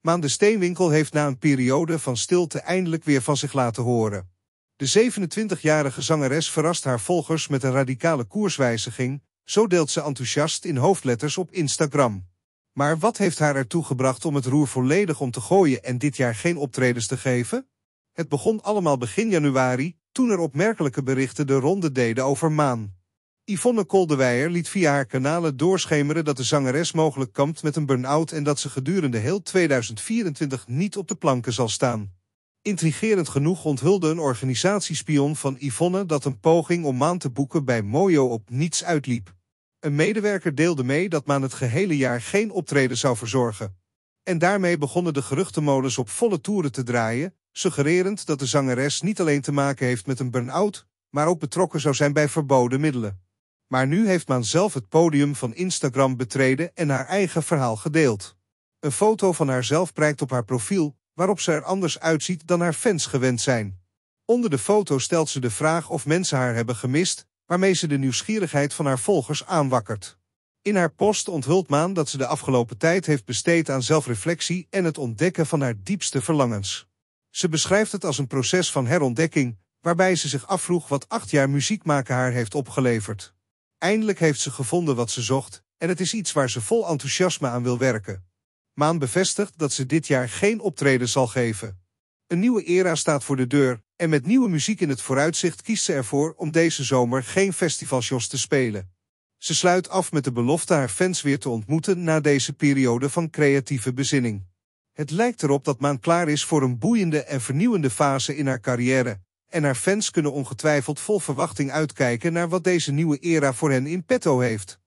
Maan de Steenwinkel heeft na een periode van stilte eindelijk weer van zich laten horen. De 27-jarige zangeres verrast haar volgers met een radicale koerswijziging, zo deelt ze enthousiast in hoofdletters op Instagram. Maar wat heeft haar ertoe gebracht om het roer volledig om te gooien en dit jaar geen optredens te geven? Het begon allemaal begin januari, toen er opmerkelijke berichten de ronde deden over Maan. Yvonne Koldewijer liet via haar kanalen doorschemeren dat de zangeres mogelijk kampt met een burn-out en dat ze gedurende heel 2024 niet op de planken zal staan. Intrigerend genoeg onthulde een organisatiespion van Yvonne dat een poging om Maan te boeken bij Mojo op niets uitliep. Een medewerker deelde mee dat Maan het gehele jaar geen optreden zou verzorgen. En daarmee begonnen de geruchtenmolens op volle toeren te draaien, suggererend dat de zangeres niet alleen te maken heeft met een burn-out, maar ook betrokken zou zijn bij verboden middelen. Maar nu heeft Maan zelf het podium van Instagram betreden en haar eigen verhaal gedeeld. Een foto van haarzelf prijkt op haar profiel, waarop ze er anders uitziet dan haar fans gewend zijn. Onder de foto stelt ze de vraag of mensen haar hebben gemist, waarmee ze de nieuwsgierigheid van haar volgers aanwakkert. In haar post onthult Maan dat ze de afgelopen tijd heeft besteed aan zelfreflectie en het ontdekken van haar diepste verlangens. Ze beschrijft het als een proces van herontdekking, waarbij ze zich afvroeg wat acht jaar muziek maken haar heeft opgeleverd. Eindelijk heeft ze gevonden wat ze zocht en het is iets waar ze vol enthousiasme aan wil werken. Maan bevestigt dat ze dit jaar geen optreden zal geven. Een nieuwe era staat voor de deur en met nieuwe muziek in het vooruitzicht kiest ze ervoor om deze zomer geen festivalsjos te spelen. Ze sluit af met de belofte haar fans weer te ontmoeten na deze periode van creatieve bezinning. Het lijkt erop dat Maan klaar is voor een boeiende en vernieuwende fase in haar carrière en haar fans kunnen ongetwijfeld vol verwachting uitkijken naar wat deze nieuwe era voor hen in petto heeft.